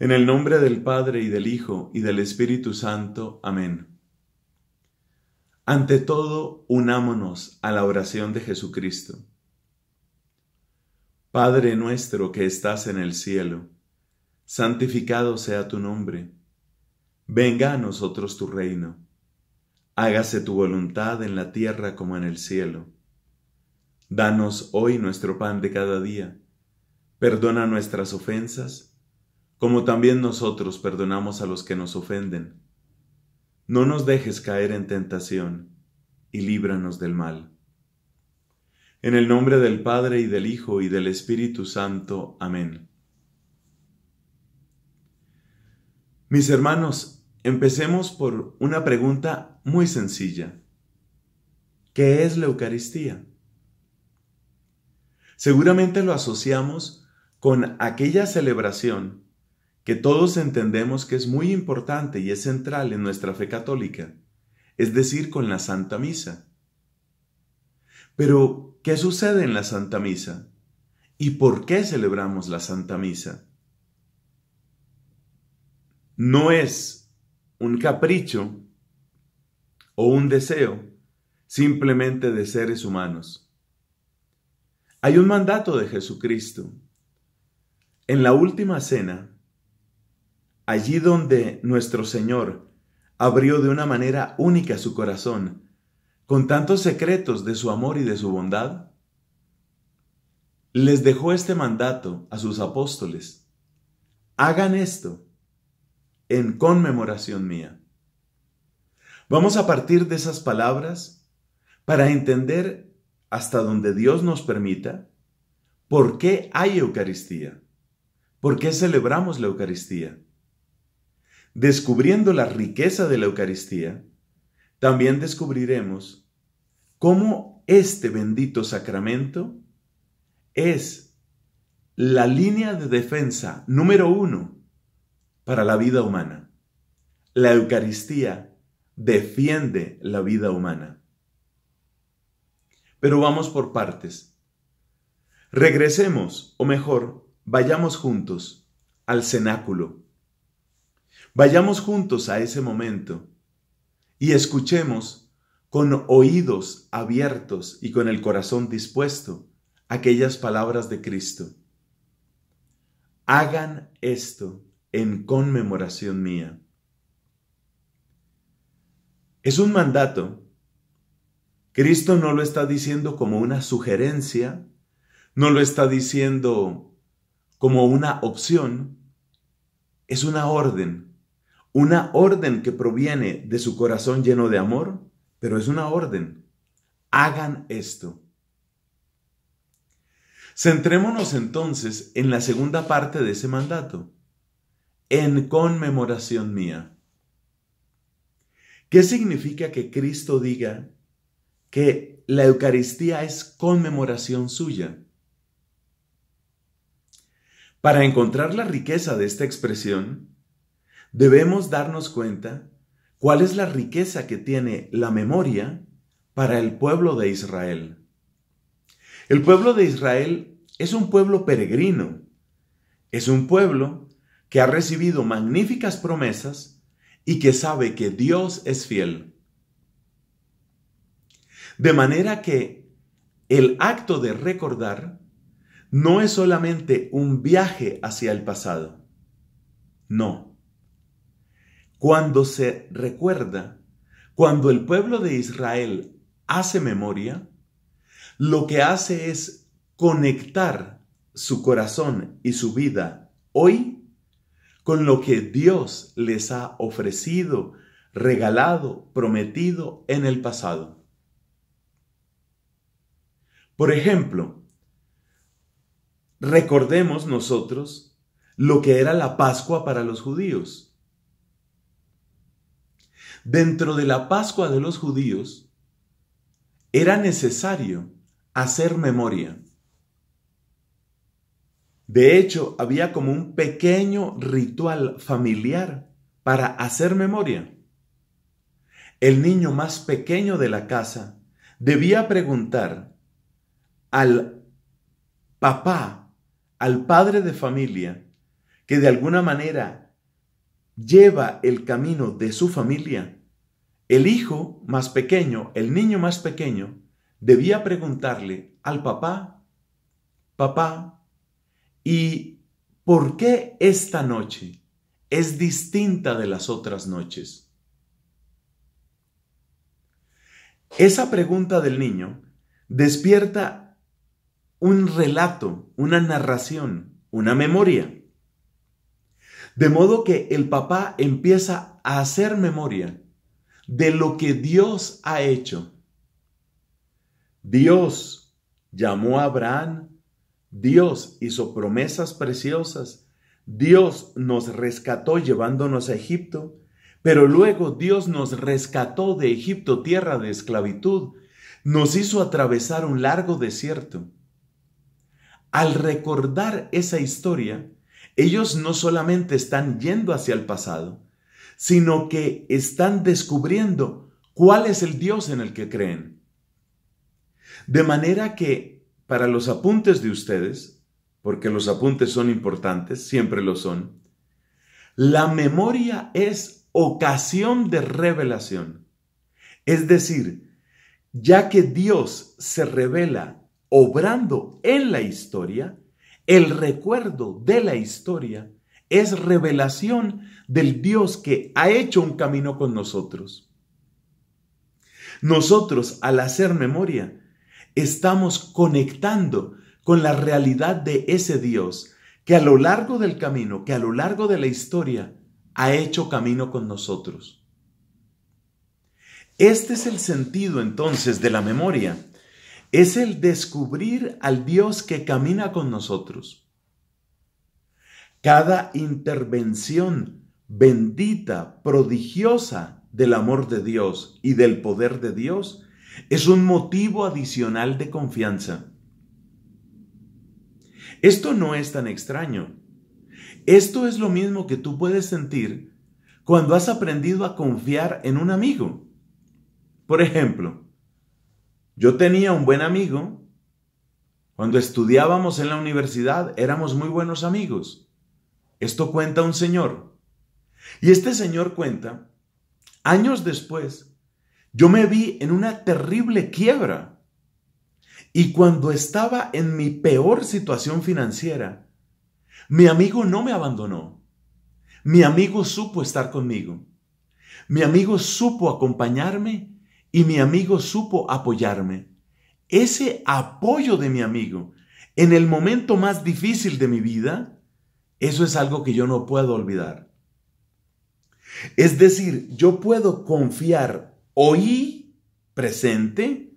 En el nombre del Padre y del Hijo y del Espíritu Santo. Amén. Ante todo, unámonos a la oración de Jesucristo. Padre nuestro que estás en el cielo, santificado sea tu nombre. Venga a nosotros tu reino. Hágase tu voluntad en la tierra como en el cielo. Danos hoy nuestro pan de cada día. Perdona nuestras ofensas como también nosotros perdonamos a los que nos ofenden. No nos dejes caer en tentación, y líbranos del mal. En el nombre del Padre y del Hijo y del Espíritu Santo. Amén. Mis hermanos, empecemos por una pregunta muy sencilla. ¿Qué es la Eucaristía? Seguramente lo asociamos con aquella celebración que todos entendemos que es muy importante y es central en nuestra fe católica, es decir, con la Santa Misa. Pero, ¿qué sucede en la Santa Misa? ¿Y por qué celebramos la Santa Misa? No es un capricho o un deseo simplemente de seres humanos. Hay un mandato de Jesucristo. En la última cena, allí donde nuestro Señor abrió de una manera única su corazón, con tantos secretos de su amor y de su bondad? Les dejó este mandato a sus apóstoles. Hagan esto en conmemoración mía. Vamos a partir de esas palabras para entender hasta donde Dios nos permita por qué hay Eucaristía, por qué celebramos la Eucaristía descubriendo la riqueza de la Eucaristía, también descubriremos cómo este bendito sacramento es la línea de defensa número uno para la vida humana. La Eucaristía defiende la vida humana. Pero vamos por partes. Regresemos, o mejor, vayamos juntos al cenáculo Vayamos juntos a ese momento y escuchemos con oídos abiertos y con el corazón dispuesto aquellas palabras de Cristo. Hagan esto en conmemoración mía. Es un mandato. Cristo no lo está diciendo como una sugerencia, no lo está diciendo como una opción, es una orden una orden que proviene de su corazón lleno de amor, pero es una orden. Hagan esto. Centrémonos entonces en la segunda parte de ese mandato, en conmemoración mía. ¿Qué significa que Cristo diga que la Eucaristía es conmemoración suya? Para encontrar la riqueza de esta expresión, debemos darnos cuenta cuál es la riqueza que tiene la memoria para el pueblo de Israel. El pueblo de Israel es un pueblo peregrino, es un pueblo que ha recibido magníficas promesas y que sabe que Dios es fiel. De manera que el acto de recordar no es solamente un viaje hacia el pasado, no cuando se recuerda, cuando el pueblo de Israel hace memoria, lo que hace es conectar su corazón y su vida hoy con lo que Dios les ha ofrecido, regalado, prometido en el pasado. Por ejemplo, recordemos nosotros lo que era la Pascua para los judíos dentro de la Pascua de los judíos, era necesario hacer memoria. De hecho, había como un pequeño ritual familiar para hacer memoria. El niño más pequeño de la casa debía preguntar al papá, al padre de familia, que de alguna manera lleva el camino de su familia, el hijo más pequeño, el niño más pequeño, debía preguntarle al papá, papá, ¿y por qué esta noche es distinta de las otras noches? Esa pregunta del niño despierta un relato, una narración, una memoria. De modo que el papá empieza a hacer memoria de lo que Dios ha hecho. Dios llamó a Abraham, Dios hizo promesas preciosas, Dios nos rescató llevándonos a Egipto, pero luego Dios nos rescató de Egipto, tierra de esclavitud, nos hizo atravesar un largo desierto. Al recordar esa historia, ellos no solamente están yendo hacia el pasado, sino que están descubriendo cuál es el Dios en el que creen. De manera que para los apuntes de ustedes, porque los apuntes son importantes, siempre lo son, la memoria es ocasión de revelación. Es decir, ya que Dios se revela obrando en la historia, el recuerdo de la historia es revelación del Dios que ha hecho un camino con nosotros. Nosotros, al hacer memoria, estamos conectando con la realidad de ese Dios que a lo largo del camino, que a lo largo de la historia, ha hecho camino con nosotros. Este es el sentido entonces de la memoria es el descubrir al Dios que camina con nosotros. Cada intervención bendita, prodigiosa del amor de Dios y del poder de Dios es un motivo adicional de confianza. Esto no es tan extraño. Esto es lo mismo que tú puedes sentir cuando has aprendido a confiar en un amigo. Por ejemplo, yo tenía un buen amigo, cuando estudiábamos en la universidad éramos muy buenos amigos. Esto cuenta un señor. Y este señor cuenta, años después, yo me vi en una terrible quiebra. Y cuando estaba en mi peor situación financiera, mi amigo no me abandonó. Mi amigo supo estar conmigo. Mi amigo supo acompañarme y mi amigo supo apoyarme. Ese apoyo de mi amigo en el momento más difícil de mi vida, eso es algo que yo no puedo olvidar. Es decir, yo puedo confiar hoy presente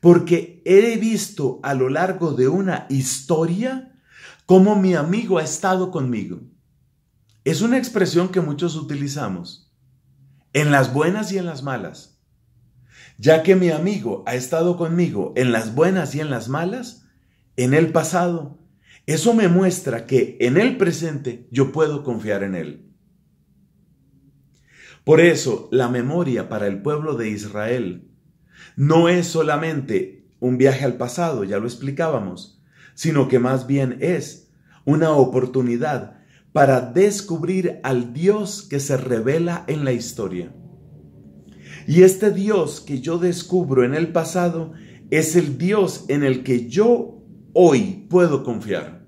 porque he visto a lo largo de una historia cómo mi amigo ha estado conmigo. Es una expresión que muchos utilizamos, en las buenas y en las malas ya que mi amigo ha estado conmigo en las buenas y en las malas, en el pasado. Eso me muestra que en el presente yo puedo confiar en él. Por eso, la memoria para el pueblo de Israel no es solamente un viaje al pasado, ya lo explicábamos, sino que más bien es una oportunidad para descubrir al Dios que se revela en la historia. Y este Dios que yo descubro en el pasado es el Dios en el que yo hoy puedo confiar.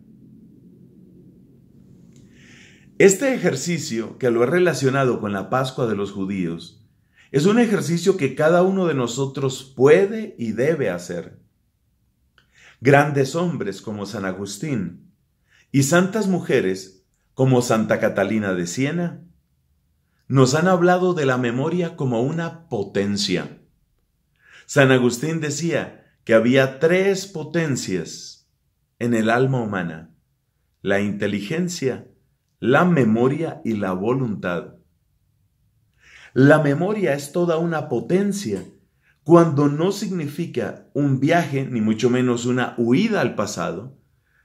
Este ejercicio, que lo he relacionado con la Pascua de los judíos, es un ejercicio que cada uno de nosotros puede y debe hacer. Grandes hombres como San Agustín y santas mujeres como Santa Catalina de Siena nos han hablado de la memoria como una potencia. San Agustín decía que había tres potencias en el alma humana, la inteligencia, la memoria y la voluntad. La memoria es toda una potencia cuando no significa un viaje, ni mucho menos una huida al pasado,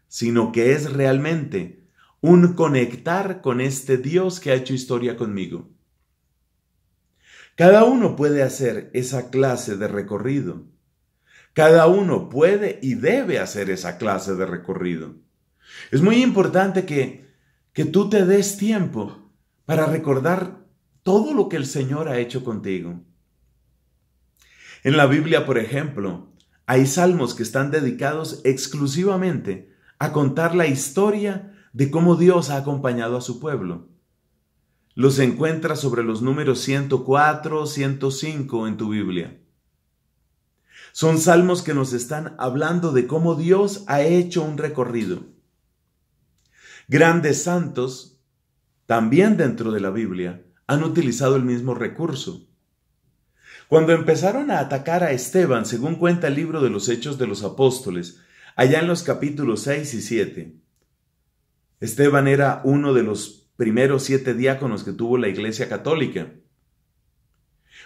sino que es realmente un conectar con este Dios que ha hecho historia conmigo. Cada uno puede hacer esa clase de recorrido. Cada uno puede y debe hacer esa clase de recorrido. Es muy importante que, tú te des tiempo para recordar todo lo que el Señor ha hecho contigo. En la Biblia, por ejemplo, hay salmos que están dedicados exclusivamente a contar la historia de cómo Dios ha acompañado a su pueblo. Los encuentras sobre los números 104, 105 en tu Biblia. Son salmos que nos están hablando de cómo Dios ha hecho un recorrido. Grandes santos, también dentro de la Biblia, han utilizado el mismo recurso. Cuando empezaron a atacar a Esteban, según cuenta el libro de los Hechos de los Apóstoles, allá en los capítulos 6 y 7, Esteban era uno de los primeros siete diáconos que tuvo la Iglesia Católica.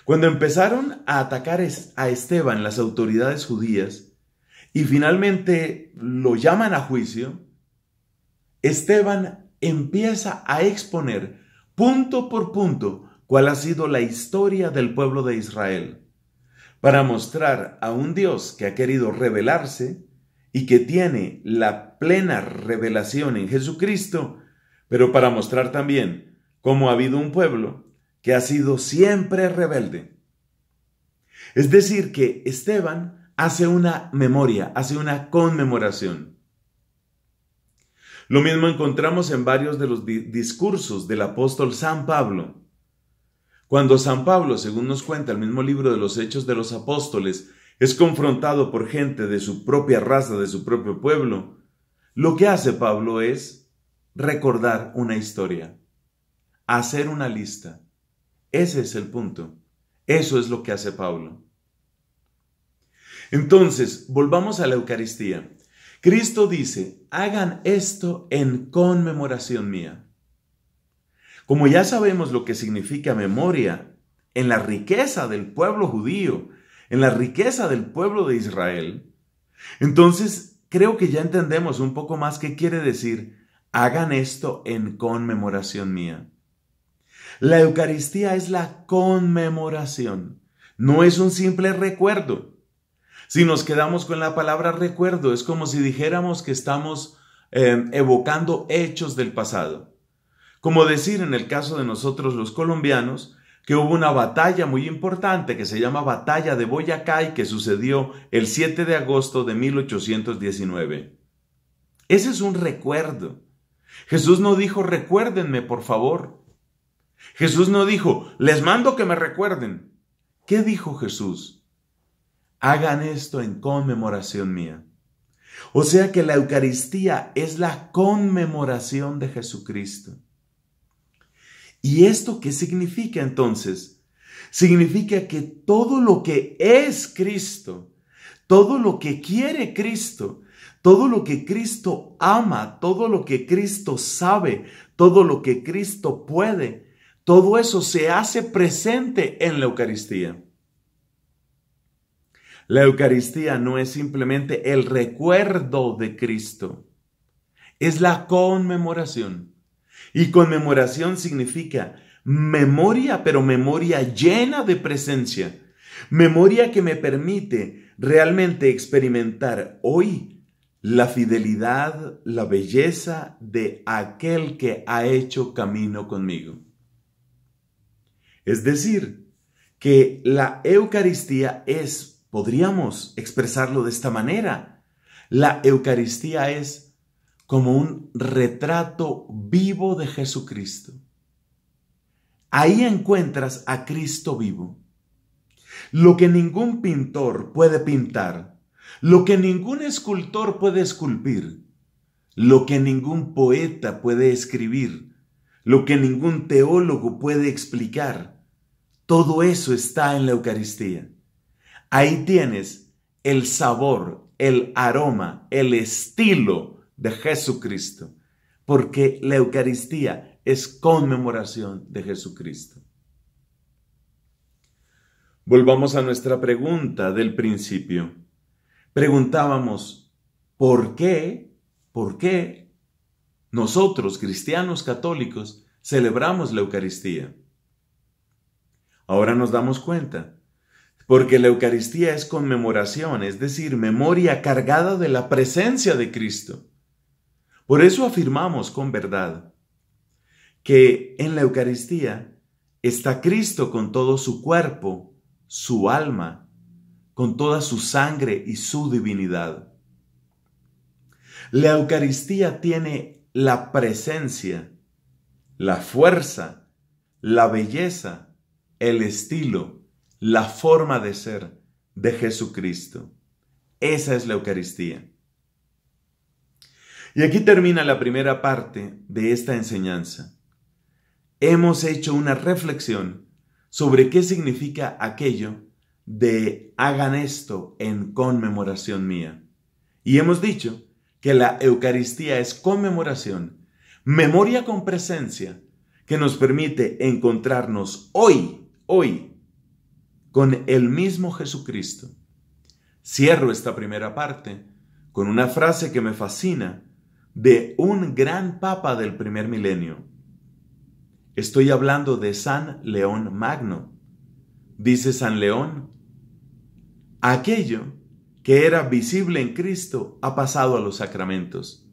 Cuando empezaron a atacar a Esteban las autoridades judías y finalmente lo llaman a juicio, Esteban empieza a exponer punto por punto cuál ha sido la historia del pueblo de Israel, para mostrar a un Dios que ha querido revelarse y que tiene la plena revelación en Jesucristo, pero para mostrar también cómo ha habido un pueblo que ha sido siempre rebelde. Es decir, que Esteban hace una memoria, hace una conmemoración. Lo mismo encontramos en varios de los discursos del apóstol San Pablo. Cuando San Pablo, según nos cuenta el mismo libro de los Hechos de los Apóstoles, es confrontado por gente de su propia raza, de su propio pueblo, lo que hace Pablo es recordar una historia, hacer una lista. Ese es el punto. Eso es lo que hace Pablo. Entonces, volvamos a la Eucaristía. Cristo dice, hagan esto en conmemoración mía. Como ya sabemos lo que significa memoria en la riqueza del pueblo judío, en la riqueza del pueblo de Israel, entonces creo que ya entendemos un poco más qué quiere decir hagan esto en conmemoración mía. La Eucaristía es la conmemoración, no es un simple recuerdo. Si nos quedamos con la palabra recuerdo, es como si dijéramos que estamos em, evocando hechos del pasado. Como decir en el caso de nosotros los colombianos, que hubo una batalla muy importante que se llama Batalla de Boyacá y que sucedió el 7 de agosto de 1819. Ese es un recuerdo. Jesús no dijo, recuérdenme, por favor. Jesús no dijo, les mando que me recuerden. ¿Qué dijo Jesús? Hagan esto en conmemoración mía. O sea que la Eucaristía es la conmemoración de Jesucristo. ¿Y esto qué significa entonces? Significa que todo lo que es Cristo, todo lo que quiere Cristo, todo lo que Cristo ama, todo lo que Cristo sabe, todo lo que Cristo puede, todo eso se hace presente en la Eucaristía. La Eucaristía no es simplemente el recuerdo de Cristo, es la conmemoración. Y conmemoración significa memoria, pero memoria llena de presencia. Memoria que me permite realmente experimentar hoy la fidelidad, la belleza de aquel que ha hecho camino conmigo. Es decir, que la Eucaristía es, podríamos expresarlo de esta manera, la Eucaristía es como un retrato vivo de Jesucristo. Ahí encuentras a Cristo vivo. Lo que ningún pintor puede pintar, lo que ningún escultor puede esculpir, lo que ningún poeta puede escribir, lo que ningún teólogo puede explicar, todo eso está en la Eucaristía. Ahí tienes el sabor, el aroma, el estilo, de Jesucristo, porque la Eucaristía es conmemoración de Jesucristo. Volvamos a nuestra pregunta del principio. Preguntábamos, ¿por qué, por qué nosotros, cristianos católicos, celebramos la Eucaristía? Ahora nos damos cuenta, porque la Eucaristía es conmemoración, es decir, memoria cargada de la presencia de Cristo. Por eso afirmamos con verdad que en la Eucaristía está Cristo con todo su cuerpo, su alma, con toda su sangre y su divinidad. La Eucaristía tiene la presencia, la fuerza, la belleza, el estilo, la forma de ser de Jesucristo. Esa es la Eucaristía. Y aquí termina la primera parte de esta enseñanza. Hemos hecho una reflexión sobre qué significa aquello de hagan esto en conmemoración mía. Y hemos dicho que la Eucaristía es conmemoración, memoria con presencia, que nos permite encontrarnos hoy, hoy, con el mismo Jesucristo. Cierro esta primera parte con una frase que me fascina de un gran papa del primer milenio. Estoy hablando de San León Magno. Dice San León, aquello que era visible en Cristo ha pasado a los sacramentos.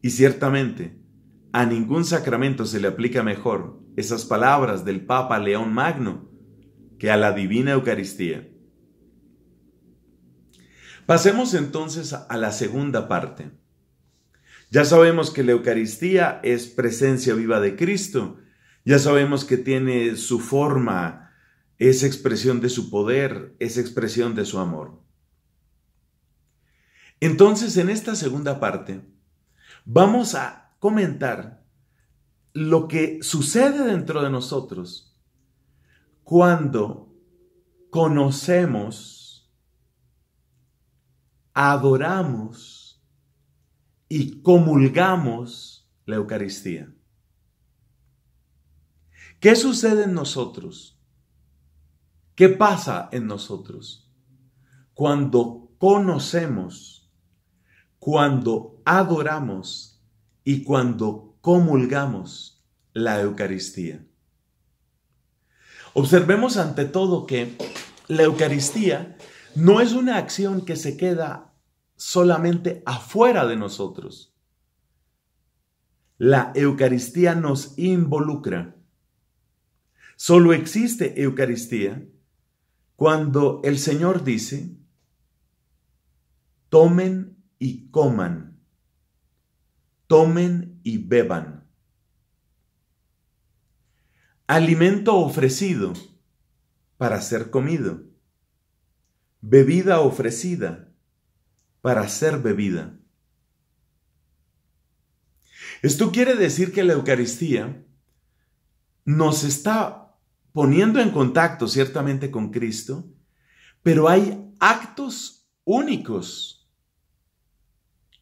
Y ciertamente, a ningún sacramento se le aplica mejor esas palabras del Papa León Magno que a la Divina Eucaristía. Pasemos entonces a la segunda parte ya sabemos que la Eucaristía es presencia viva de Cristo. Ya sabemos que tiene su forma, es expresión de su poder, es expresión de su amor. Entonces, en esta segunda parte, vamos a comentar lo que sucede dentro de nosotros cuando conocemos, adoramos, y comulgamos la Eucaristía. ¿Qué sucede en nosotros? ¿Qué pasa en nosotros? Cuando conocemos, cuando adoramos y cuando comulgamos la Eucaristía. Observemos ante todo que la Eucaristía no es una acción que se queda solamente afuera de nosotros. La Eucaristía nos involucra. Solo existe Eucaristía cuando el Señor dice, tomen y coman, tomen y beban. Alimento ofrecido para ser comido, bebida ofrecida para ser bebida. Esto quiere decir que la Eucaristía nos está poniendo en contacto ciertamente con Cristo, pero hay actos únicos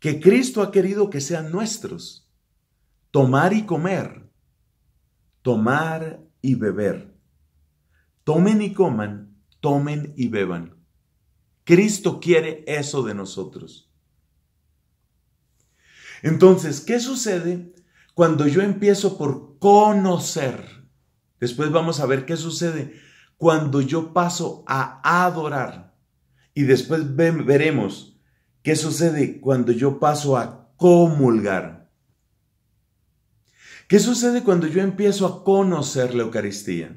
que Cristo ha querido que sean nuestros. Tomar y comer, tomar y beber. Tomen y coman, tomen y beban. Cristo quiere eso de nosotros. Entonces, ¿qué sucede cuando yo empiezo por conocer? Después vamos a ver qué sucede cuando yo paso a adorar. Y después veremos qué sucede cuando yo paso a comulgar. ¿Qué sucede cuando yo empiezo a conocer la Eucaristía?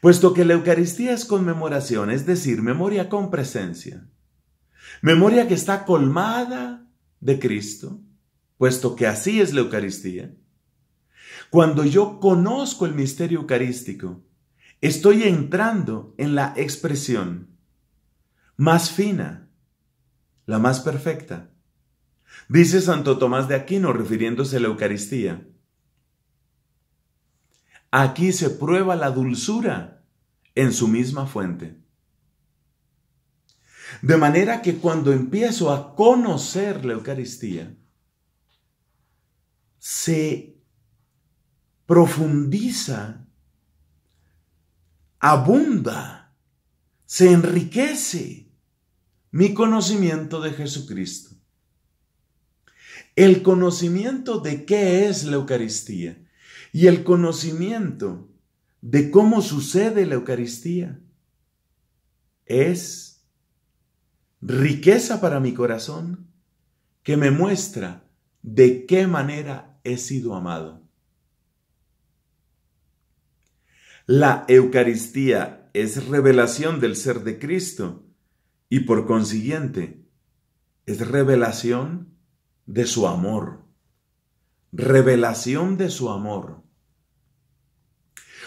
puesto que la Eucaristía es conmemoración, es decir, memoria con presencia. Memoria que está colmada de Cristo, puesto que así es la Eucaristía. Cuando yo conozco el misterio eucarístico, estoy entrando en la expresión más fina, la más perfecta. Dice Santo Tomás de Aquino refiriéndose a la Eucaristía. Aquí se prueba la dulzura en su misma fuente. De manera que cuando empiezo a conocer la Eucaristía, se profundiza, abunda, se enriquece mi conocimiento de Jesucristo. El conocimiento de qué es la Eucaristía y el conocimiento de cómo sucede la Eucaristía es riqueza para mi corazón que me muestra de qué manera he sido amado. La Eucaristía es revelación del ser de Cristo y por consiguiente es revelación de su amor revelación de su amor.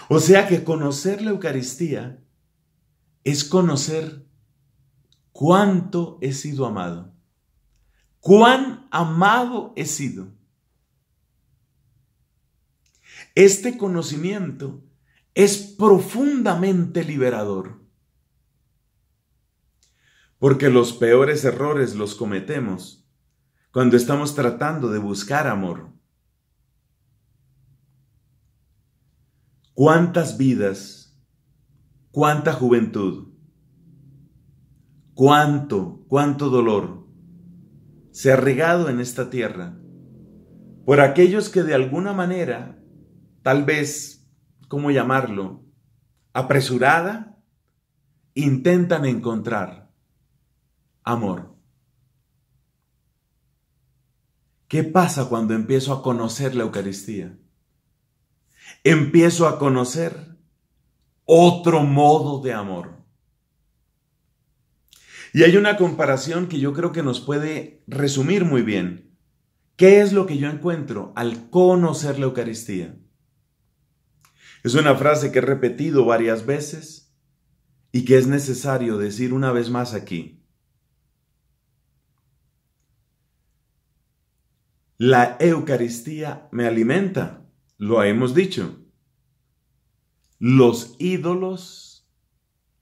O sea que conocer la Eucaristía es conocer cuánto he sido amado, cuán amado he sido. Este conocimiento es profundamente liberador, porque los peores errores los cometemos cuando estamos tratando de buscar amor. ¿Cuántas vidas? ¿Cuánta juventud? ¿Cuánto, cuánto dolor se ha regado en esta tierra por aquellos que de alguna manera, tal vez, ¿cómo llamarlo? Apresurada, intentan encontrar amor. ¿Qué pasa cuando empiezo a conocer la Eucaristía? empiezo a conocer otro modo de amor. Y hay una comparación que yo creo que nos puede resumir muy bien. ¿Qué es lo que yo encuentro al conocer la Eucaristía? Es una frase que he repetido varias veces y que es necesario decir una vez más aquí. La Eucaristía me alimenta lo hemos dicho. Los ídolos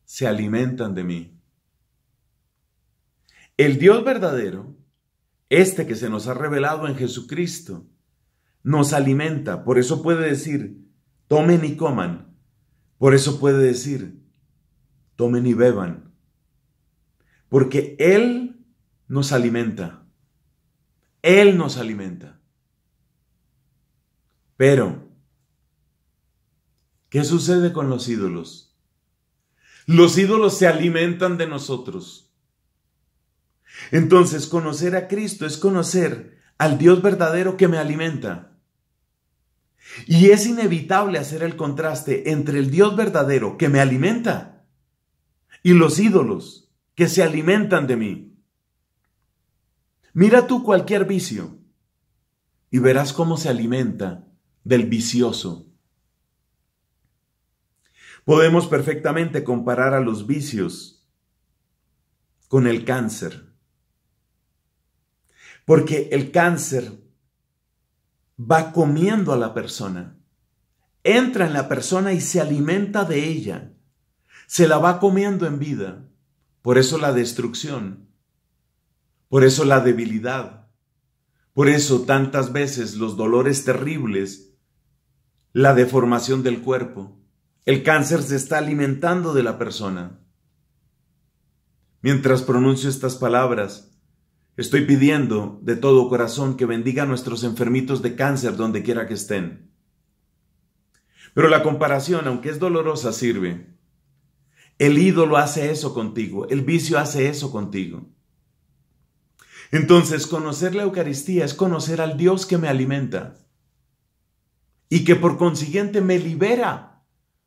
se alimentan de mí. El Dios verdadero, este que se nos ha revelado en Jesucristo, nos alimenta. Por eso puede decir, tomen y coman. Por eso puede decir, tomen y beban. Porque Él nos alimenta. Él nos alimenta. Pero, ¿qué sucede con los ídolos? Los ídolos se alimentan de nosotros. Entonces, conocer a Cristo es conocer al Dios verdadero que me alimenta. Y es inevitable hacer el contraste entre el Dios verdadero que me alimenta y los ídolos que se alimentan de mí. Mira tú cualquier vicio y verás cómo se alimenta del vicioso. Podemos perfectamente comparar a los vicios con el cáncer. Porque el cáncer va comiendo a la persona, entra en la persona y se alimenta de ella, se la va comiendo en vida. Por eso la destrucción, por eso la debilidad, por eso tantas veces los dolores terribles la deformación del cuerpo. El cáncer se está alimentando de la persona. Mientras pronuncio estas palabras, estoy pidiendo de todo corazón que bendiga a nuestros enfermitos de cáncer donde quiera que estén. Pero la comparación, aunque es dolorosa, sirve. El ídolo hace eso contigo, el vicio hace eso contigo. Entonces, conocer la Eucaristía es conocer al Dios que me alimenta y que por consiguiente me libera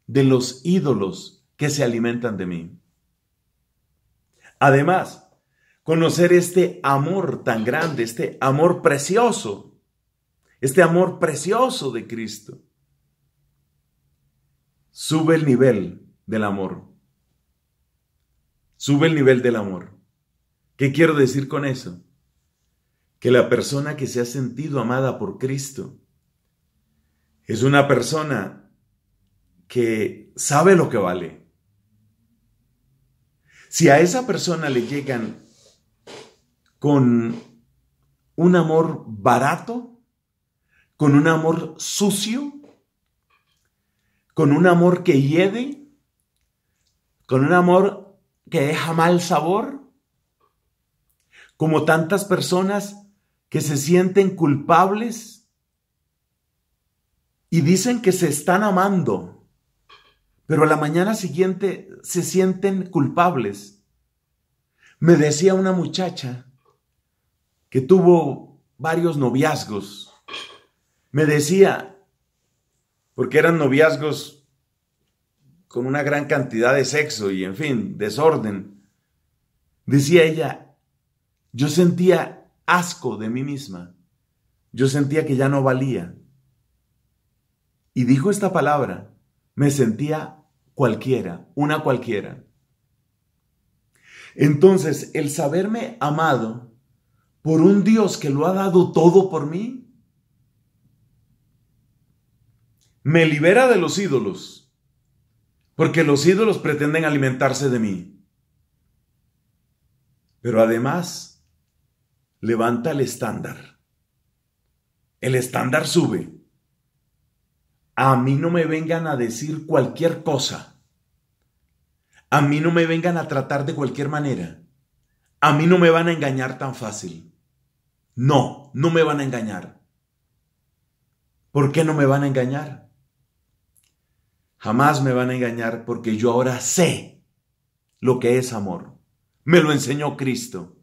de los ídolos que se alimentan de mí. Además, conocer este amor tan grande, este amor precioso, este amor precioso de Cristo, sube el nivel del amor. Sube el nivel del amor. ¿Qué quiero decir con eso? Que la persona que se ha sentido amada por Cristo, es una persona que sabe lo que vale. Si a esa persona le llegan con un amor barato, con un amor sucio, con un amor que hiede, con un amor que deja mal sabor, como tantas personas que se sienten culpables y dicen que se están amando, pero a la mañana siguiente se sienten culpables. Me decía una muchacha que tuvo varios noviazgos. Me decía, porque eran noviazgos con una gran cantidad de sexo y, en fin, desorden. Decía ella, yo sentía asco de mí misma. Yo sentía que ya no valía y dijo esta palabra, me sentía cualquiera, una cualquiera. Entonces, el saberme amado por un Dios que lo ha dado todo por mí, me libera de los ídolos, porque los ídolos pretenden alimentarse de mí. Pero además, levanta el estándar. El estándar sube. A mí no me vengan a decir cualquier cosa. A mí no me vengan a tratar de cualquier manera. A mí no me van a engañar tan fácil. No, no me van a engañar. ¿Por qué no me van a engañar? Jamás me van a engañar porque yo ahora sé lo que es amor. Me lo enseñó Cristo.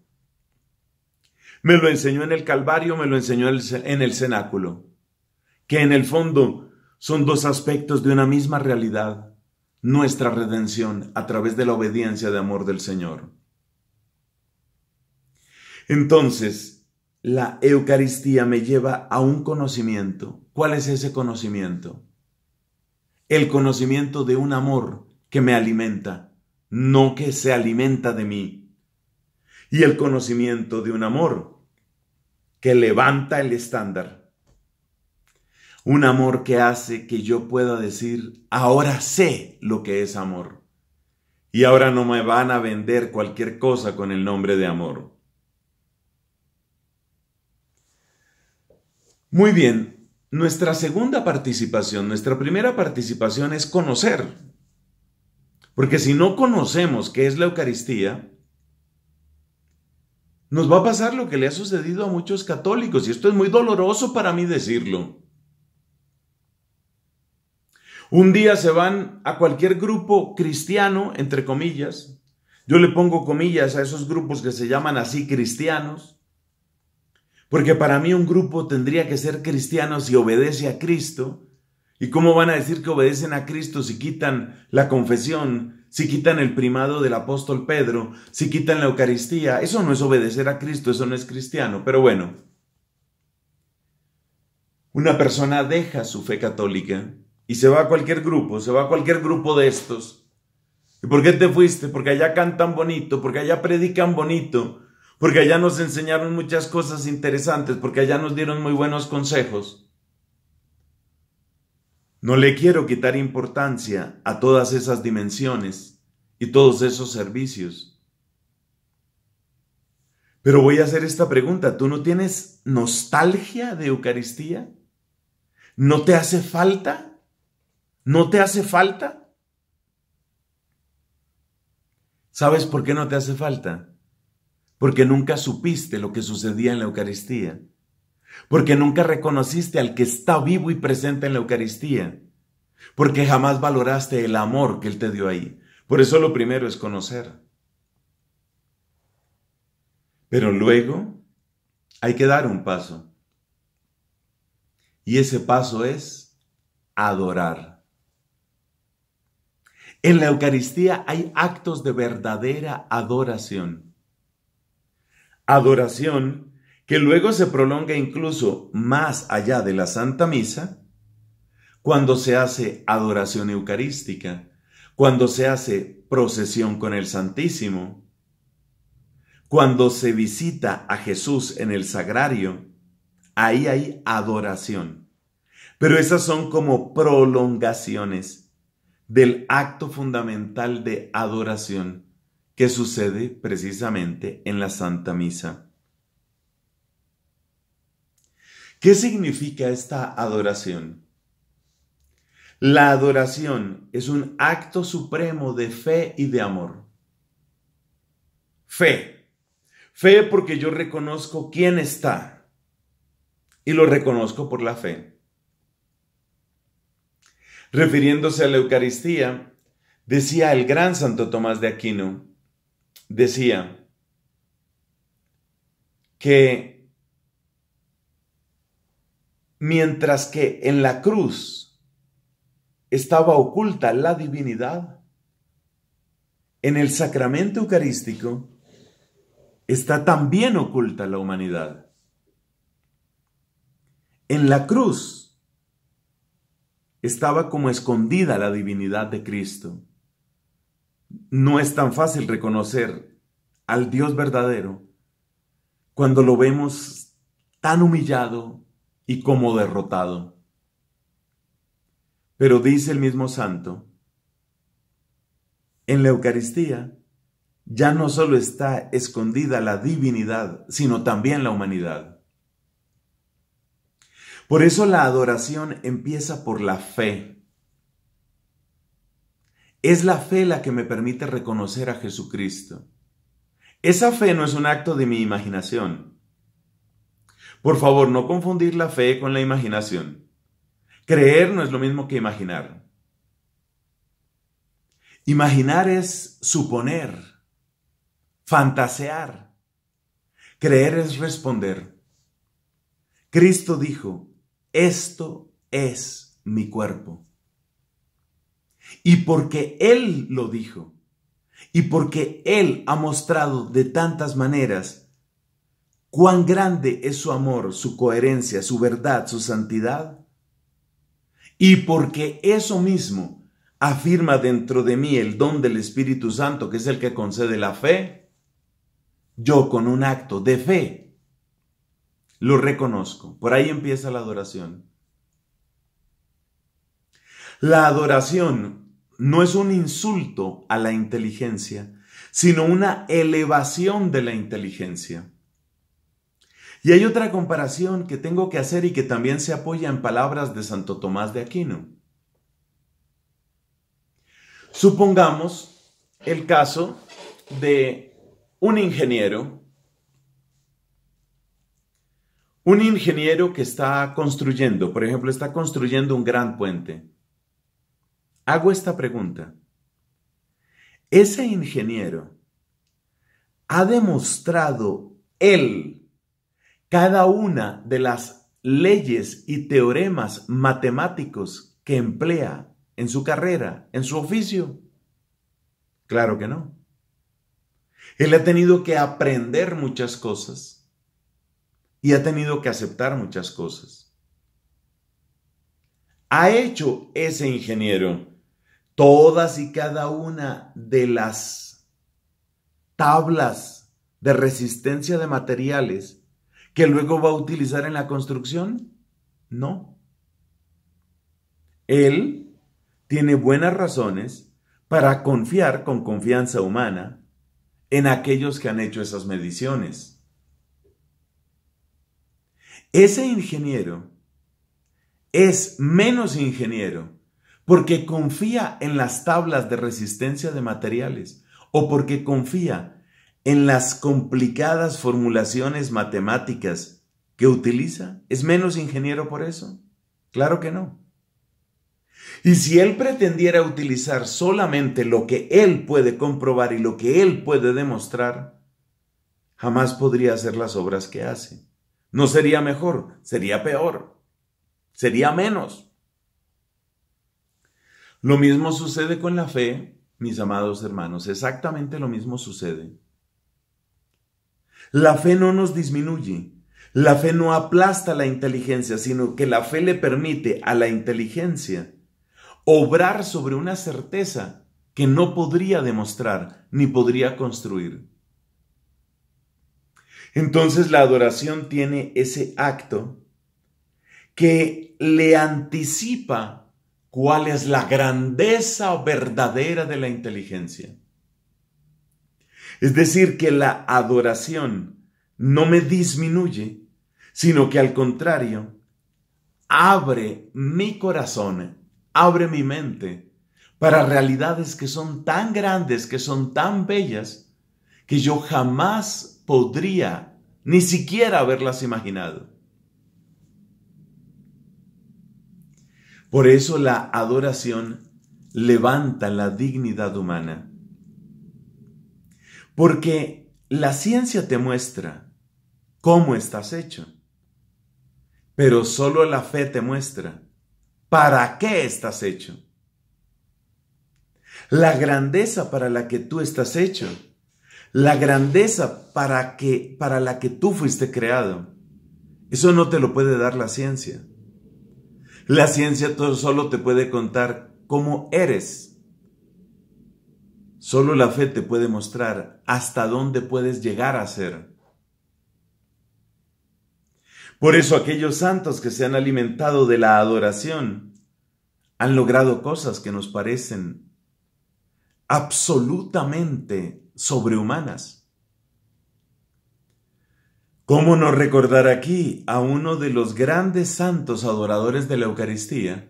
Me lo enseñó en el Calvario, me lo enseñó en el cenáculo. Que en el fondo son dos aspectos de una misma realidad, nuestra redención a través de la obediencia de amor del Señor. Entonces, la Eucaristía me lleva a un conocimiento. ¿Cuál es ese conocimiento? El conocimiento de un amor que me alimenta, no que se alimenta de mí. Y el conocimiento de un amor que levanta el estándar un amor que hace que yo pueda decir, ahora sé lo que es amor. Y ahora no me van a vender cualquier cosa con el nombre de amor. Muy bien, nuestra segunda participación, nuestra primera participación es conocer. Porque si no conocemos qué es la Eucaristía, nos va a pasar lo que le ha sucedido a muchos católicos, y esto es muy doloroso para mí decirlo. Un día se van a cualquier grupo cristiano, entre comillas. Yo le pongo comillas a esos grupos que se llaman así cristianos. Porque para mí un grupo tendría que ser cristiano si obedece a Cristo. ¿Y cómo van a decir que obedecen a Cristo si quitan la confesión, si quitan el primado del apóstol Pedro, si quitan la Eucaristía? Eso no es obedecer a Cristo, eso no es cristiano. Pero bueno, una persona deja su fe católica y se va a cualquier grupo, se va a cualquier grupo de estos. ¿Y por qué te fuiste? Porque allá cantan bonito, porque allá predican bonito, porque allá nos enseñaron muchas cosas interesantes, porque allá nos dieron muy buenos consejos. No le quiero quitar importancia a todas esas dimensiones y todos esos servicios. Pero voy a hacer esta pregunta. ¿Tú no tienes nostalgia de Eucaristía? ¿No te hace falta? ¿No te hace falta? ¿Sabes por qué no te hace falta? Porque nunca supiste lo que sucedía en la Eucaristía. Porque nunca reconociste al que está vivo y presente en la Eucaristía. Porque jamás valoraste el amor que Él te dio ahí. Por eso lo primero es conocer. Pero luego hay que dar un paso. Y ese paso es adorar. En la Eucaristía hay actos de verdadera adoración. Adoración que luego se prolonga incluso más allá de la Santa Misa, cuando se hace adoración eucarística, cuando se hace procesión con el Santísimo, cuando se visita a Jesús en el sagrario, ahí hay adoración. Pero esas son como prolongaciones del acto fundamental de adoración que sucede precisamente en la Santa Misa. ¿Qué significa esta adoración? La adoración es un acto supremo de fe y de amor. Fe. Fe porque yo reconozco quién está. Y lo reconozco por la fe. Refiriéndose a la Eucaristía, decía el gran Santo Tomás de Aquino, decía que mientras que en la cruz estaba oculta la divinidad, en el sacramento eucarístico está también oculta la humanidad. En la cruz estaba como escondida la divinidad de Cristo. No es tan fácil reconocer al Dios verdadero cuando lo vemos tan humillado y como derrotado. Pero dice el mismo santo, en la Eucaristía ya no solo está escondida la divinidad, sino también la humanidad. Por eso la adoración empieza por la fe. Es la fe la que me permite reconocer a Jesucristo. Esa fe no es un acto de mi imaginación. Por favor, no confundir la fe con la imaginación. Creer no es lo mismo que imaginar. Imaginar es suponer, fantasear. Creer es responder. Cristo dijo, esto es mi cuerpo. Y porque Él lo dijo, y porque Él ha mostrado de tantas maneras cuán grande es su amor, su coherencia, su verdad, su santidad, y porque eso mismo afirma dentro de mí el don del Espíritu Santo, que es el que concede la fe, yo con un acto de fe lo reconozco. Por ahí empieza la adoración. La adoración no es un insulto a la inteligencia, sino una elevación de la inteligencia. Y hay otra comparación que tengo que hacer y que también se apoya en palabras de Santo Tomás de Aquino. Supongamos el caso de un ingeniero Un ingeniero que está construyendo, por ejemplo, está construyendo un gran puente. Hago esta pregunta. Ese ingeniero ha demostrado él cada una de las leyes y teoremas matemáticos que emplea en su carrera, en su oficio. Claro que no. Él ha tenido que aprender muchas cosas y ha tenido que aceptar muchas cosas. Ha hecho ese ingeniero todas y cada una de las tablas de resistencia de materiales que luego va a utilizar en la construcción? No. Él tiene buenas razones para confiar con confianza humana en aquellos que han hecho esas mediciones. Ese ingeniero es menos ingeniero porque confía en las tablas de resistencia de materiales o porque confía en las complicadas formulaciones matemáticas que utiliza. ¿Es menos ingeniero por eso? Claro que no. Y si él pretendiera utilizar solamente lo que él puede comprobar y lo que él puede demostrar, jamás podría hacer las obras que hace. No sería mejor, sería peor, sería menos. Lo mismo sucede con la fe, mis amados hermanos, exactamente lo mismo sucede. La fe no nos disminuye, la fe no aplasta la inteligencia, sino que la fe le permite a la inteligencia obrar sobre una certeza que no podría demostrar ni podría construir. Entonces la adoración tiene ese acto que le anticipa cuál es la grandeza verdadera de la inteligencia. Es decir, que la adoración no me disminuye, sino que al contrario, abre mi corazón, abre mi mente para realidades que son tan grandes, que son tan bellas, que yo jamás podría ni siquiera haberlas imaginado. Por eso la adoración levanta la dignidad humana. Porque la ciencia te muestra cómo estás hecho, pero solo la fe te muestra para qué estás hecho. La grandeza para la que tú estás hecho la grandeza para, que, para la que tú fuiste creado. Eso no te lo puede dar la ciencia. La ciencia solo te puede contar cómo eres. Solo la fe te puede mostrar hasta dónde puedes llegar a ser. Por eso aquellos santos que se han alimentado de la adoración han logrado cosas que nos parecen absolutamente sobrehumanas. ¿Cómo no recordar aquí a uno de los grandes santos adoradores de la Eucaristía,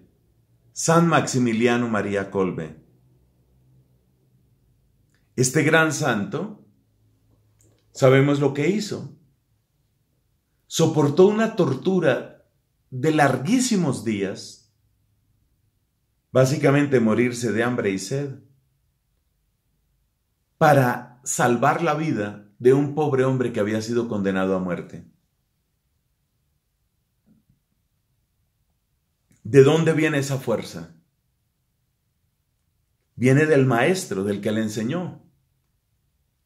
San Maximiliano María Colbe? Este gran santo, sabemos lo que hizo. Soportó una tortura de larguísimos días, básicamente morirse de hambre y sed para salvar la vida de un pobre hombre que había sido condenado a muerte. ¿De dónde viene esa fuerza? Viene del maestro, del que le enseñó.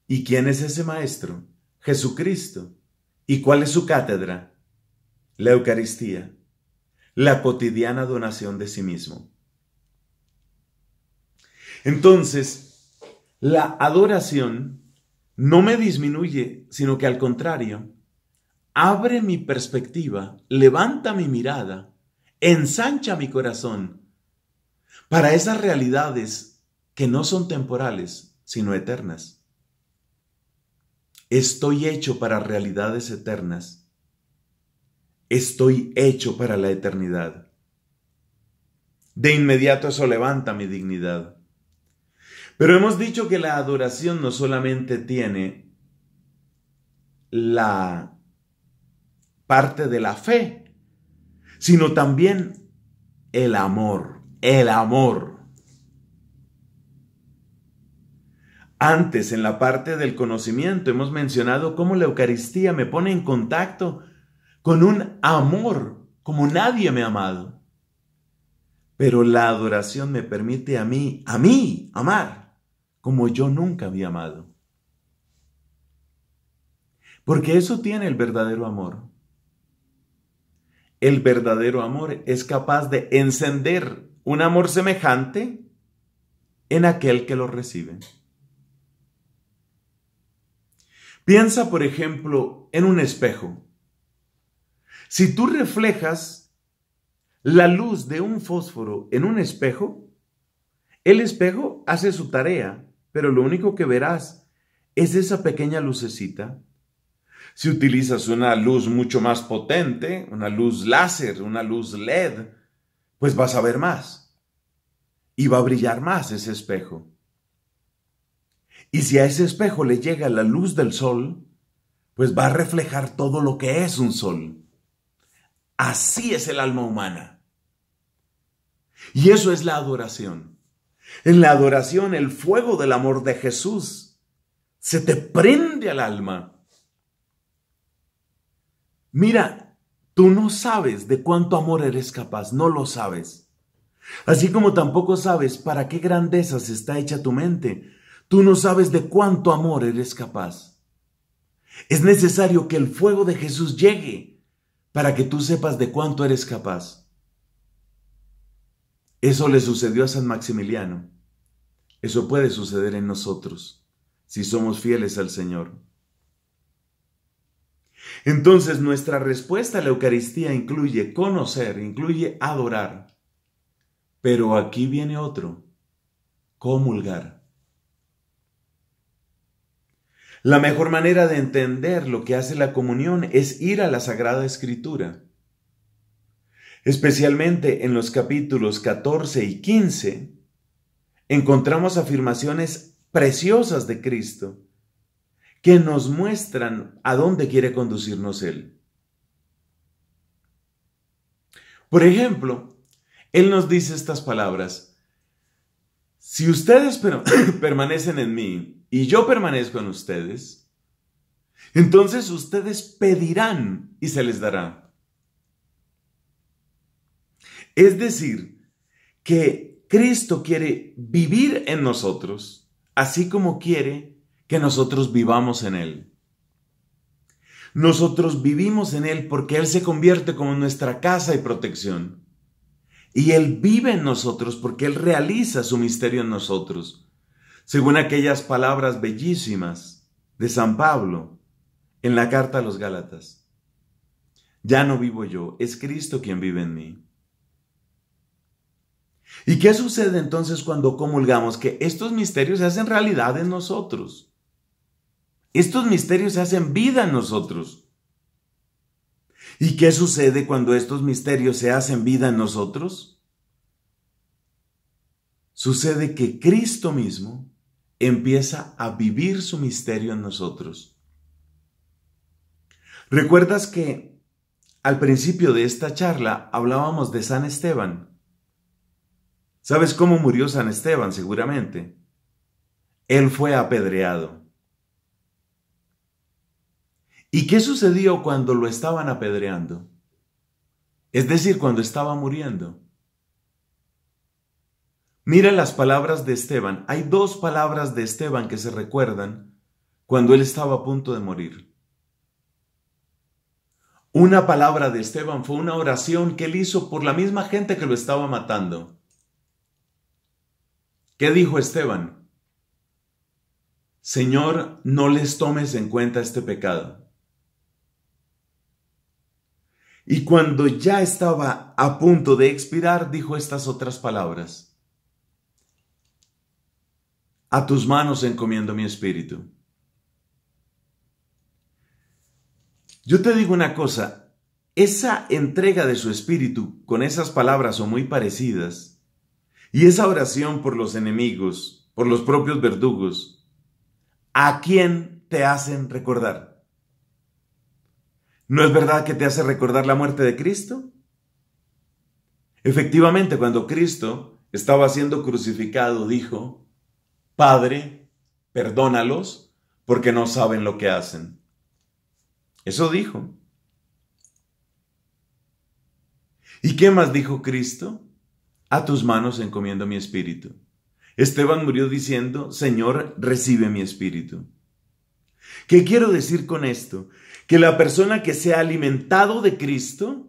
¿Y quién es ese maestro? Jesucristo. ¿Y cuál es su cátedra? La Eucaristía, la cotidiana donación de sí mismo. Entonces, la adoración no me disminuye, sino que al contrario, abre mi perspectiva, levanta mi mirada, ensancha mi corazón para esas realidades que no son temporales, sino eternas. Estoy hecho para realidades eternas. Estoy hecho para la eternidad. De inmediato eso levanta mi dignidad. Pero hemos dicho que la adoración no solamente tiene la parte de la fe, sino también el amor, el amor. Antes, en la parte del conocimiento, hemos mencionado cómo la Eucaristía me pone en contacto con un amor como nadie me ha amado. Pero la adoración me permite a mí, a mí, amar como yo nunca había amado. Porque eso tiene el verdadero amor. El verdadero amor es capaz de encender un amor semejante en aquel que lo recibe. Piensa, por ejemplo, en un espejo. Si tú reflejas la luz de un fósforo en un espejo, el espejo hace su tarea pero lo único que verás es esa pequeña lucecita. Si utilizas una luz mucho más potente, una luz láser, una luz LED, pues vas a ver más. Y va a brillar más ese espejo. Y si a ese espejo le llega la luz del sol, pues va a reflejar todo lo que es un sol. Así es el alma humana. Y eso es la adoración. En la adoración, el fuego del amor de Jesús se te prende al alma. Mira, tú no sabes de cuánto amor eres capaz, no lo sabes. Así como tampoco sabes para qué grandezas está hecha tu mente, tú no sabes de cuánto amor eres capaz. Es necesario que el fuego de Jesús llegue para que tú sepas de cuánto eres capaz. Eso le sucedió a San Maximiliano. Eso puede suceder en nosotros, si somos fieles al Señor. Entonces nuestra respuesta a la Eucaristía incluye conocer, incluye adorar. Pero aquí viene otro, comulgar. La mejor manera de entender lo que hace la comunión es ir a la Sagrada Escritura Especialmente en los capítulos 14 y 15, encontramos afirmaciones preciosas de Cristo que nos muestran a dónde quiere conducirnos Él. Por ejemplo, Él nos dice estas palabras, si ustedes permanecen en mí y yo permanezco en ustedes, entonces ustedes pedirán y se les dará. Es decir, que Cristo quiere vivir en nosotros, así como quiere que nosotros vivamos en Él. Nosotros vivimos en Él porque Él se convierte como nuestra casa y protección. Y Él vive en nosotros porque Él realiza su misterio en nosotros. Según aquellas palabras bellísimas de San Pablo en la carta a los Gálatas. Ya no vivo yo, es Cristo quien vive en mí. ¿Y qué sucede entonces cuando comulgamos? Que estos misterios se hacen realidad en nosotros. Estos misterios se hacen vida en nosotros. ¿Y qué sucede cuando estos misterios se hacen vida en nosotros? Sucede que Cristo mismo empieza a vivir su misterio en nosotros. ¿Recuerdas que al principio de esta charla hablábamos de San Esteban? ¿Sabes cómo murió San Esteban? Seguramente. Él fue apedreado. ¿Y qué sucedió cuando lo estaban apedreando? Es decir, cuando estaba muriendo. Mira las palabras de Esteban. Hay dos palabras de Esteban que se recuerdan cuando él estaba a punto de morir. Una palabra de Esteban fue una oración que él hizo por la misma gente que lo estaba matando. ¿Qué dijo Esteban? Señor, no les tomes en cuenta este pecado. Y cuando ya estaba a punto de expirar, dijo estas otras palabras. A tus manos encomiendo mi espíritu. Yo te digo una cosa, esa entrega de su espíritu con esas palabras son muy parecidas, y esa oración por los enemigos, por los propios verdugos, ¿a quién te hacen recordar? ¿No es verdad que te hace recordar la muerte de Cristo? Efectivamente, cuando Cristo estaba siendo crucificado, dijo, Padre, perdónalos porque no saben lo que hacen. Eso dijo. ¿Y qué más dijo Cristo? a tus manos encomiendo mi espíritu. Esteban murió diciendo, Señor, recibe mi espíritu. ¿Qué quiero decir con esto? Que la persona que se ha alimentado de Cristo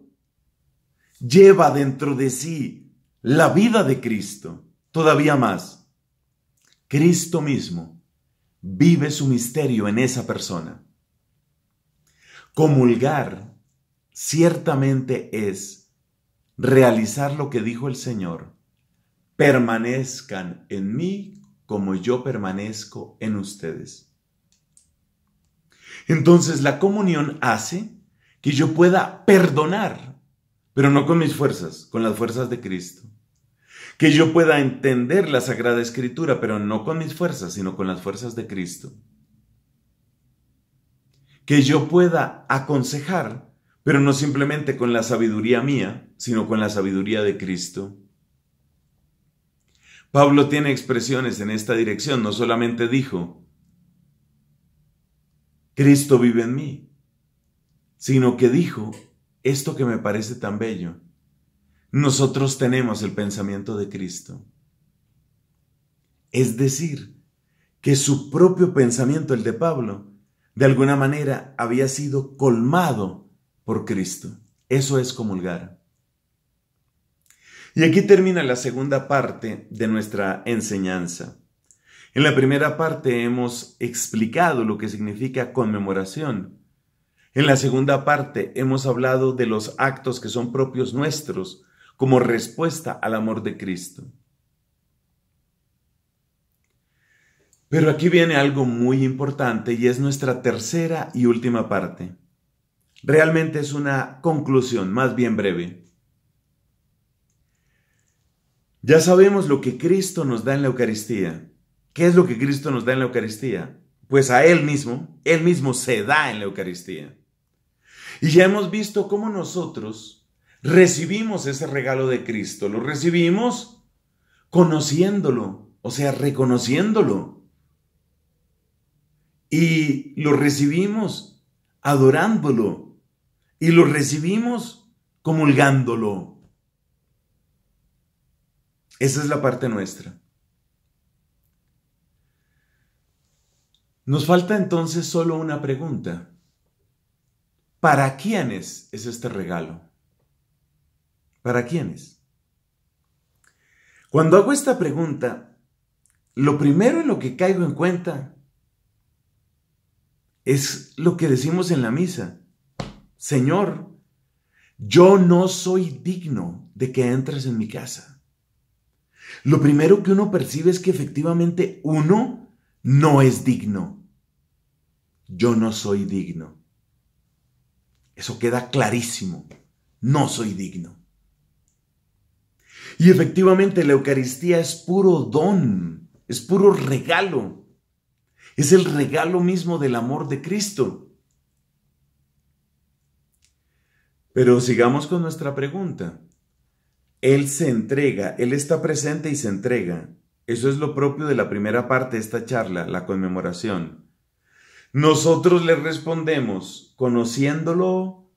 lleva dentro de sí la vida de Cristo. Todavía más, Cristo mismo vive su misterio en esa persona. Comulgar ciertamente es realizar lo que dijo el Señor. Permanezcan en mí como yo permanezco en ustedes. Entonces la comunión hace que yo pueda perdonar, pero no con mis fuerzas, con las fuerzas de Cristo. Que yo pueda entender la Sagrada Escritura, pero no con mis fuerzas, sino con las fuerzas de Cristo. Que yo pueda aconsejar, pero no simplemente con la sabiduría mía, sino con la sabiduría de Cristo. Pablo tiene expresiones en esta dirección, no solamente dijo, Cristo vive en mí, sino que dijo esto que me parece tan bello, nosotros tenemos el pensamiento de Cristo. Es decir, que su propio pensamiento, el de Pablo, de alguna manera había sido colmado por Cristo. Eso es comulgar. Y aquí termina la segunda parte de nuestra enseñanza. En la primera parte hemos explicado lo que significa conmemoración. En la segunda parte hemos hablado de los actos que son propios nuestros como respuesta al amor de Cristo. Pero aquí viene algo muy importante y es nuestra tercera y última parte realmente es una conclusión más bien breve. Ya sabemos lo que Cristo nos da en la Eucaristía. ¿Qué es lo que Cristo nos da en la Eucaristía? Pues a Él mismo, Él mismo se da en la Eucaristía. Y ya hemos visto cómo nosotros recibimos ese regalo de Cristo. Lo recibimos conociéndolo, o sea, reconociéndolo. Y lo recibimos adorándolo, y lo recibimos comulgándolo. Esa es la parte nuestra. Nos falta entonces solo una pregunta. ¿Para quiénes es este regalo? ¿Para quiénes? Cuando hago esta pregunta, lo primero en lo que caigo en cuenta es lo que decimos en la misa. Señor, yo no soy digno de que entres en mi casa. Lo primero que uno percibe es que efectivamente uno no es digno. Yo no soy digno. Eso queda clarísimo. No soy digno. Y efectivamente la Eucaristía es puro don, es puro regalo. Es el regalo mismo del amor de Cristo. Pero sigamos con nuestra pregunta. Él se entrega, Él está presente y se entrega. Eso es lo propio de la primera parte de esta charla, la conmemoración. Nosotros le respondemos conociéndolo,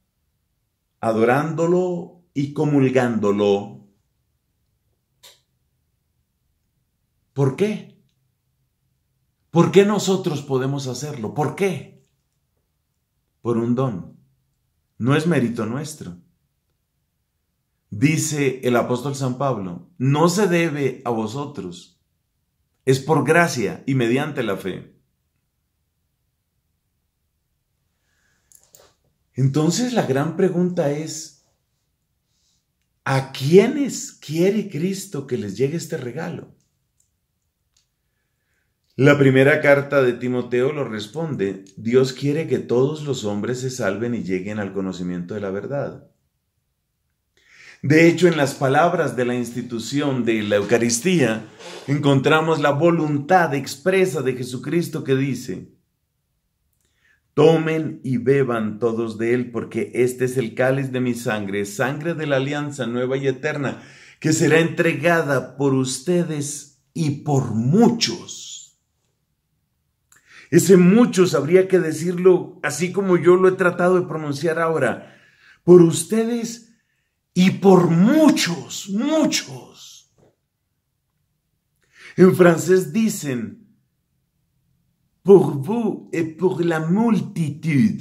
adorándolo y comulgándolo. ¿Por qué? ¿Por qué nosotros podemos hacerlo? ¿Por qué? Por un don. No es mérito nuestro. Dice el apóstol San Pablo, no se debe a vosotros, es por gracia y mediante la fe. Entonces la gran pregunta es, ¿a quiénes quiere Cristo que les llegue este regalo? La primera carta de Timoteo lo responde, Dios quiere que todos los hombres se salven y lleguen al conocimiento de la verdad. De hecho, en las palabras de la institución de la Eucaristía, encontramos la voluntad expresa de Jesucristo que dice, Tomen y beban todos de él, porque este es el cáliz de mi sangre, sangre de la alianza nueva y eterna, que será entregada por ustedes y por muchos ese muchos habría que decirlo así como yo lo he tratado de pronunciar ahora. Por ustedes y por muchos, muchos. En francés dicen, por vous et por la multitud.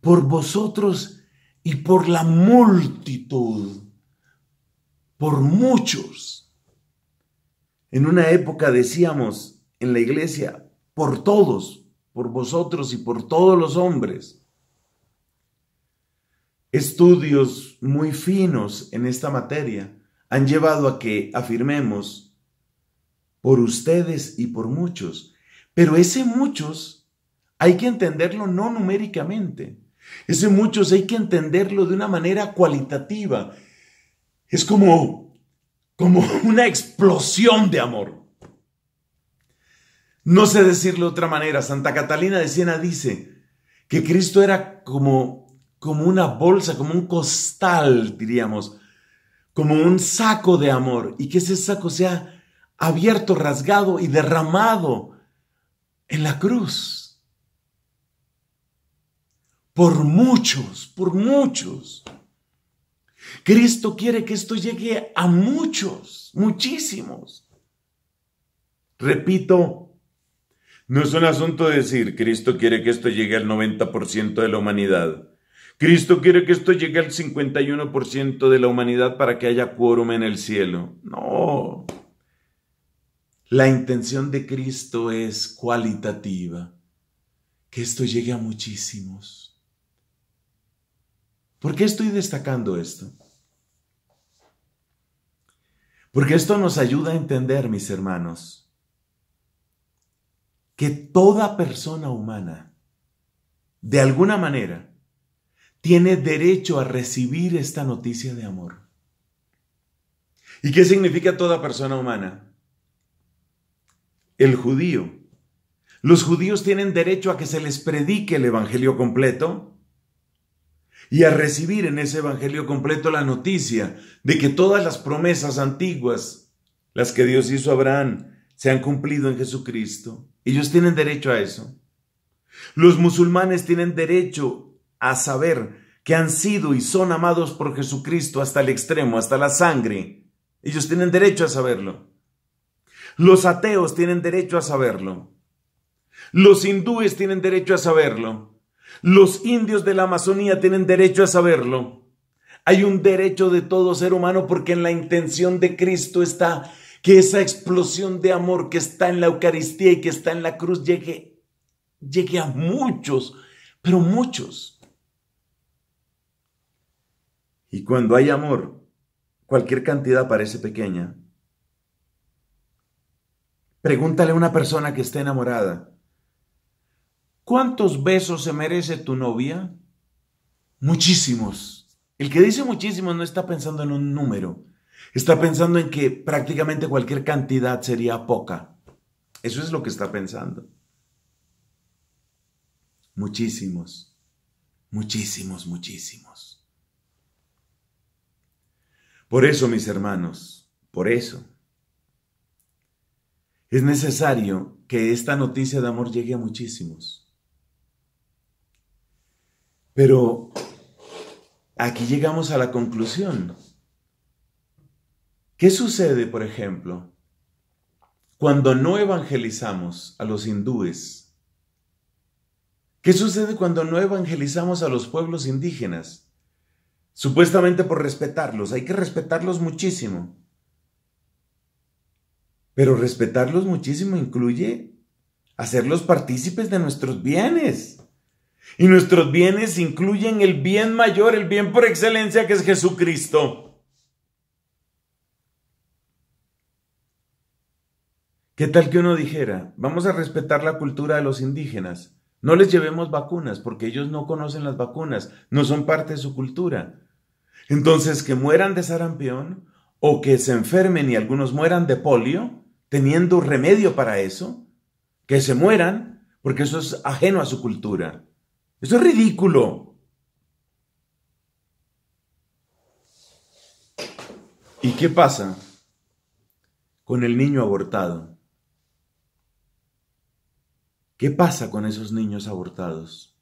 Por vosotros y por la multitud. Por muchos. En una época decíamos en la iglesia, por todos, por vosotros y por todos los hombres. Estudios muy finos en esta materia han llevado a que afirmemos por ustedes y por muchos, pero ese muchos hay que entenderlo no numéricamente, ese muchos hay que entenderlo de una manera cualitativa. Es como como una explosión de amor. No sé decirlo de otra manera. Santa Catalina de Siena dice que Cristo era como, como una bolsa, como un costal, diríamos, como un saco de amor y que ese saco sea abierto, rasgado y derramado en la cruz. Por muchos, por muchos. Cristo quiere que esto llegue a muchos, muchísimos. Repito, no es un asunto de decir, Cristo quiere que esto llegue al 90% de la humanidad. Cristo quiere que esto llegue al 51% de la humanidad para que haya quórum en el cielo. No. La intención de Cristo es cualitativa. Que esto llegue a muchísimos. ¿Por qué estoy destacando esto? Porque esto nos ayuda a entender, mis hermanos, que toda persona humana, de alguna manera, tiene derecho a recibir esta noticia de amor. ¿Y qué significa toda persona humana? El judío. Los judíos tienen derecho a que se les predique el Evangelio completo y a recibir en ese Evangelio completo la noticia de que todas las promesas antiguas, las que Dios hizo a Abraham, se han cumplido en Jesucristo. Ellos tienen derecho a eso. Los musulmanes tienen derecho a saber que han sido y son amados por Jesucristo hasta el extremo, hasta la sangre. Ellos tienen derecho a saberlo. Los ateos tienen derecho a saberlo. Los hindúes tienen derecho a saberlo. Los indios de la Amazonía tienen derecho a saberlo. Hay un derecho de todo ser humano porque en la intención de Cristo está que esa explosión de amor que está en la Eucaristía y que está en la cruz llegue, llegue a muchos, pero muchos. Y cuando hay amor, cualquier cantidad parece pequeña. Pregúntale a una persona que está enamorada, ¿cuántos besos se merece tu novia? Muchísimos. El que dice muchísimos no está pensando en un número, Está pensando en que prácticamente cualquier cantidad sería poca. Eso es lo que está pensando. Muchísimos, muchísimos, muchísimos. Por eso, mis hermanos, por eso, es necesario que esta noticia de amor llegue a muchísimos. Pero aquí llegamos a la conclusión ¿Qué sucede, por ejemplo, cuando no evangelizamos a los hindúes? ¿Qué sucede cuando no evangelizamos a los pueblos indígenas? Supuestamente por respetarlos, hay que respetarlos muchísimo. Pero respetarlos muchísimo incluye hacerlos partícipes de nuestros bienes. Y nuestros bienes incluyen el bien mayor, el bien por excelencia que es Jesucristo. ¿Qué tal que uno dijera, vamos a respetar la cultura de los indígenas? No les llevemos vacunas porque ellos no conocen las vacunas, no son parte de su cultura. Entonces, que mueran de sarampión o que se enfermen y algunos mueran de polio, teniendo remedio para eso, que se mueran porque eso es ajeno a su cultura. Eso es ridículo. ¿Y qué pasa con el niño abortado? ¿Qué pasa con esos niños abortados?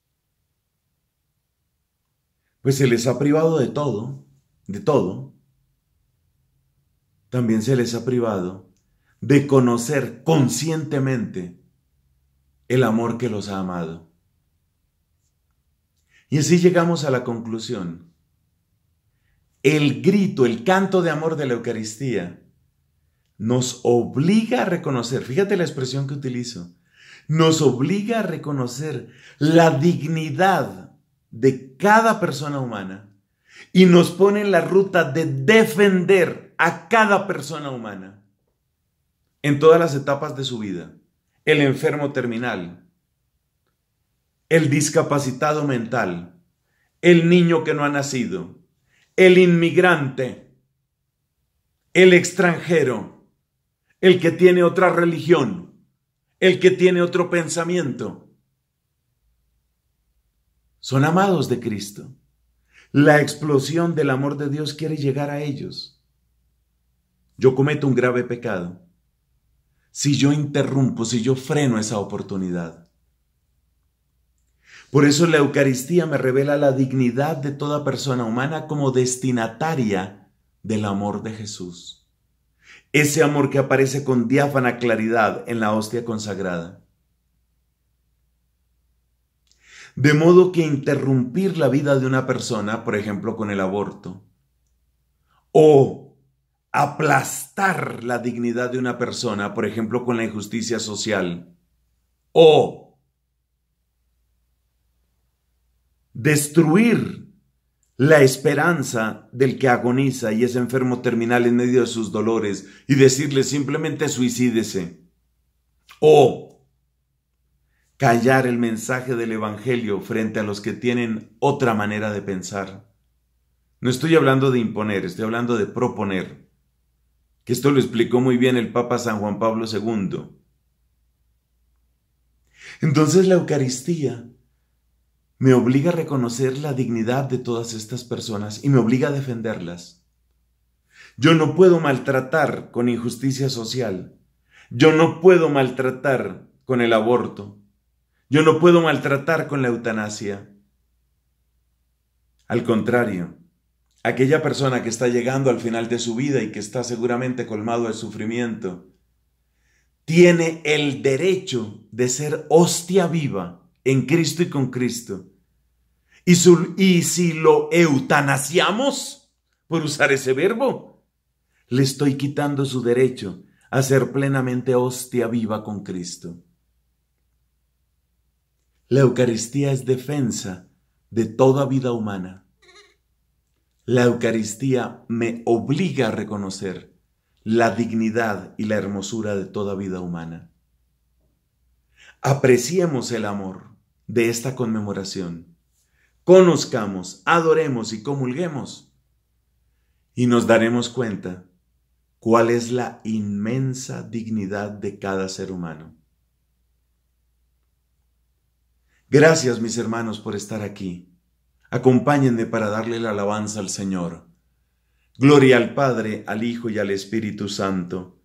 Pues se les ha privado de todo, de todo. También se les ha privado de conocer conscientemente el amor que los ha amado. Y así llegamos a la conclusión. El grito, el canto de amor de la Eucaristía nos obliga a reconocer, fíjate la expresión que utilizo, nos obliga a reconocer la dignidad de cada persona humana y nos pone en la ruta de defender a cada persona humana en todas las etapas de su vida. El enfermo terminal, el discapacitado mental, el niño que no ha nacido, el inmigrante, el extranjero, el que tiene otra religión, el que tiene otro pensamiento. Son amados de Cristo. La explosión del amor de Dios quiere llegar a ellos. Yo cometo un grave pecado si yo interrumpo, si yo freno esa oportunidad. Por eso la Eucaristía me revela la dignidad de toda persona humana como destinataria del amor de Jesús ese amor que aparece con diáfana claridad en la hostia consagrada. De modo que interrumpir la vida de una persona, por ejemplo, con el aborto, o aplastar la dignidad de una persona, por ejemplo, con la injusticia social, o destruir la esperanza del que agoniza y es enfermo terminal en medio de sus dolores y decirle simplemente suicídese. O callar el mensaje del Evangelio frente a los que tienen otra manera de pensar. No estoy hablando de imponer, estoy hablando de proponer. Que esto lo explicó muy bien el Papa San Juan Pablo II. Entonces la Eucaristía me obliga a reconocer la dignidad de todas estas personas y me obliga a defenderlas. Yo no puedo maltratar con injusticia social. Yo no puedo maltratar con el aborto. Yo no puedo maltratar con la eutanasia. Al contrario, aquella persona que está llegando al final de su vida y que está seguramente colmado de sufrimiento, tiene el derecho de ser hostia viva en Cristo y con Cristo. Y, si lo eutanasiamos, por usar ese verbo, le estoy quitando su derecho a ser plenamente hostia viva con Cristo. La Eucaristía es defensa de toda vida humana. La Eucaristía me obliga a reconocer la dignidad y la hermosura de toda vida humana. Apreciemos el amor de esta conmemoración. Conozcamos, adoremos y comulguemos. Y nos daremos cuenta cuál es la inmensa dignidad de cada ser humano. Gracias mis hermanos por estar aquí. Acompáñenme para darle la alabanza al Señor. Gloria al Padre, al Hijo y al Espíritu Santo,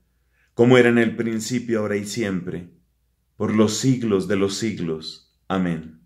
como era en el principio, ahora y siempre, por los siglos de los siglos. Amém.